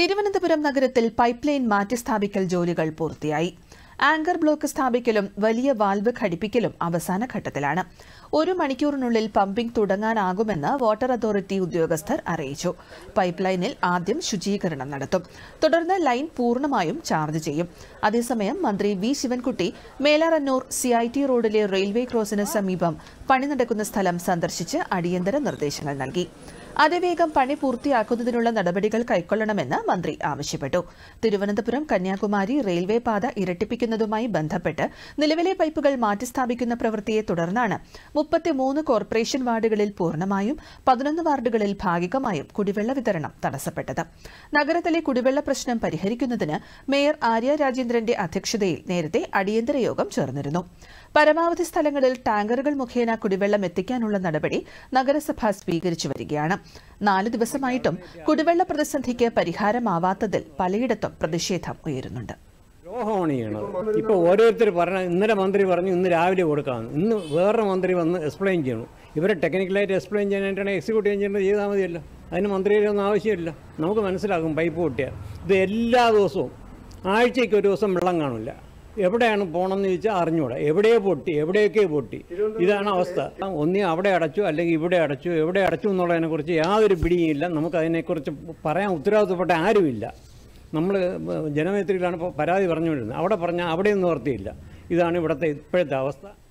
തിരുവനന്തപുരം നഗരത്തിൽ pipe line മാറ്റിസ്ഥാപിക്കൽ ജോലികൾ പൂർത്തിയായി ആങ്കർ ബ്ലോക്ക് സ്ഥാപിക്കലും വലിയ വാൽവ് ഘടിപ്പിക്കലും അവസാന ഘട്ടത്തിലാണ് ഒരു മണിക്കൂറിനുള്ളിൽ പമ്പിംഗ് തുടങ്ങാനാകുമെന്ന് വാട്ടർ അതോറിറ്റി ഉദ്യോഗസ്ഥർ അറിയിച്ചു പൈപ്പ് ലൈനിൽ ആദ്യം ശുചീകരണം നടത്തും തുടർന്ന് ലൈൻ പൂർണ്ണമായും ചാർജ് ചെയ്യും അതേസമയം മന്ത്രി V Sivankutty Melarannoor C I T റോഡിലെ റെയിൽവേ ക്രോസിന് സമീപം പണി നടക്കുന്ന സ്ഥലം സന്ദർശിച്ച് അടിയന്തര നിർദ്ദേശങ്ങൾ നൽകി അതിവേഗം പണി പൂർത്തിയാക്കുന്നതിനുള്ള നടപടികൾ കൈക്കൊള്ളണമെന്ന് മന്ത്രി ആവശ്യപ്പെട്ടു തിരുവനന്തപുരം കന്യാകുമാരി റെയിൽവേ പാത ഇരട്ടിപ്പിക്കുന്നതുമായി ബന്ധപ്പെട്ട് നിലവിലെ പൈപ്പുകൾ മാറ്റിസ്ഥാപിക്കുന്ന പ്രവൃത്തിയെ തുടർന്നാണ് മുപ്പത്തിമൂന്ന് കോർപ്പറേഷൻ വാർഡുകളിൽ പൂർണ്ണമായും പതിനൊന്ന് വാർഡുകളിൽ ഭാഗികമായും കുടിവെള്ള വിതരണം തടസ്സപ്പെട്ടത് നഗരത്തിലെ കുടിവെള്ള പ്രശ്നം പരിഹരിക്കുന്നതിന് മേയർ ആര്യ രാജേന്ദ്രന്റെ അധ്യക്ഷതയിൽ നേരത്തെ അടിയന്തര യോഗം ചേർന്നിരുന്നു പരമാവധി സ്ഥലങ്ങളിൽ ടാങ്കറുകൾ മുഖേന കുടിവെള്ളം എത്തിക്കാനുള്ള നടപടി നഗരസഭ സ്വീകരിച്ചു വരികയാണ് നാല് ദിവസമായിട്ടും കുടിവെള്ള പ്രതിസന്ധിക്ക് പരിഹാരമാവാത്തതിൽ പലയിടത്തും പ്രതിഷേധം ഉയരുന്നുണ്ട് ഇപ്പൊ ഓരോരുത്തർ പറഞ്ഞ ഇന്നലെ മന്ത്രി പറഞ്ഞു ഇന്ന് രാവിലെ കൊടുക്കാം ഇന്ന് വേറെ മന്ത്രി വന്ന് എക്സ്പ്ലെയിൻ ചെയ്യണം ഇവരെ ടെക്നിക്കലായിട്ട് എക്സ്പ്ലെയിൻ ചെയ്യാനായിട്ടാണ് എക്സിക്യൂട്ടീവ് എഞ്ചിനീയർ ചെയ്താൽ മതിയല്ലോ അതിന് മന്ത്രിയുടെ ഒന്നും ആവശ്യമില്ല നമുക്ക് മനസ്സിലാകും പൈപ്പ് പൊട്ടിയാൽ ഇത് എല്ലാ ദിവസവും ആഴ്ചയ്ക്ക് ഒരു ദിവസം വെള്ളം കാണില്ല എവിടെയാണ് പോകണമെന്ന് ചോദിച്ചാൽ അറിഞ്ഞൂടെ എവിടെ പൊട്ടി എവിടെയൊക്കെ പൊട്ടി ഇതാണ് അവസ്ഥ ഒന്നീ അവിടെ അടച്ചു അല്ലെങ്കിൽ ഇവിടെ അടച്ചു എവിടെ അടച്ചു കുറിച്ച് യാതൊരു ഇല്ല നമുക്ക് അതിനെക്കുറിച്ച് പറയാൻ ഉത്തരവാദിത്തപ്പെട്ട ആരുമില്ല നമ്മൾ ജനമേത്രിയിലാണ് പരാതി പറഞ്ഞുകൊണ്ടിരുന്നത് അവിടെ പറഞ്ഞാൽ അവിടെയൊന്നും നിർത്തിയില്ല ഇതാണ് ഇവിടുത്തെ ഇപ്പോഴത്തെ അവസ്ഥ